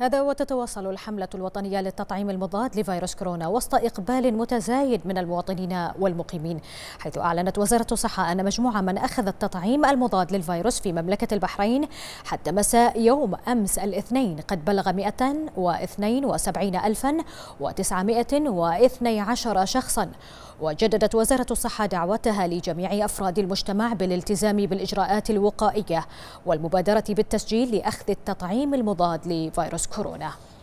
هذا وتتواصل الحملة الوطنية للتطعيم المضاد لفيروس كورونا وسط إقبال متزايد من المواطنين والمقيمين حيث أعلنت وزارة الصحة أن مجموعة من أخذ التطعيم المضاد للفيروس في مملكة البحرين حتى مساء يوم أمس الاثنين قد بلغ 172912 شخصا وجددت وزارة الصحة دعوتها لجميع أفراد المجتمع بالالتزام بالإجراءات الوقائية والمبادرة بالتسجيل لأخذ التطعيم المضاد لفيروس كورونا